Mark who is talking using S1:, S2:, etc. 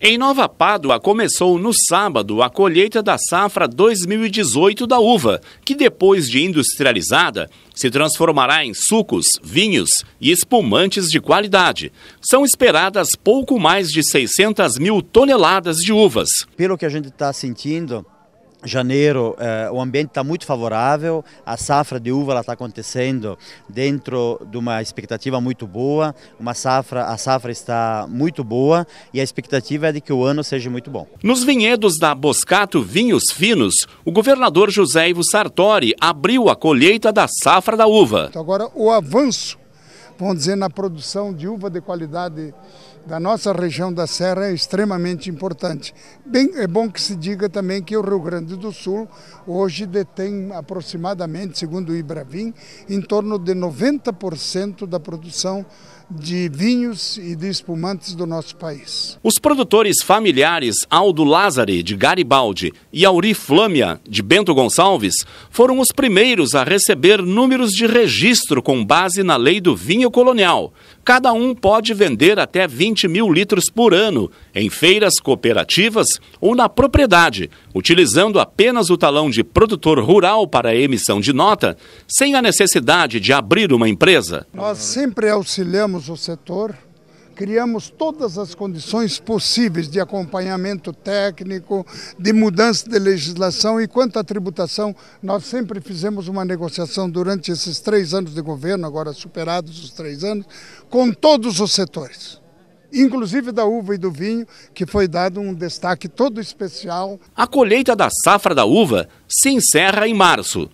S1: Em Nova Pádua começou no sábado a colheita da safra 2018 da uva, que depois de industrializada se transformará em sucos, vinhos e espumantes de qualidade. São esperadas pouco mais de 600 mil toneladas
S2: de uvas. Pelo que a gente está sentindo, janeiro eh, o ambiente está muito favorável, a safra de uva está acontecendo dentro de uma expectativa muito boa, uma safra, a safra está muito boa e a expectativa é de que o ano seja muito bom.
S1: Nos vinhedos da Boscato Vinhos Finos, o governador José Ivo Sartori abriu a colheita da safra da uva.
S3: Então, agora o avanço, vamos dizer, na produção de uva de qualidade da nossa região da Serra é extremamente importante. Bem, é bom que se diga também que o Rio Grande do Sul hoje detém aproximadamente, segundo o Ibravim, em torno de 90% da produção de vinhos e de espumantes do nosso país.
S1: Os produtores familiares Aldo Lázari, de Garibaldi, e Auri Flâmia, de Bento Gonçalves, foram os primeiros a receber números de registro com base na lei do vinho colonial. Cada um pode vender até 20 mil litros por ano em feiras cooperativas ou na propriedade, utilizando apenas o talão de produtor rural para emissão de nota, sem a necessidade de abrir uma empresa.
S3: Nós sempre auxiliamos Apoiamos o setor, criamos todas as condições possíveis de acompanhamento técnico, de mudança de legislação e quanto à tributação, nós sempre fizemos uma negociação durante esses três anos de governo, agora superados os três anos, com todos os setores. Inclusive da uva e do vinho, que foi dado um destaque todo especial.
S1: A colheita da safra da uva se encerra em março.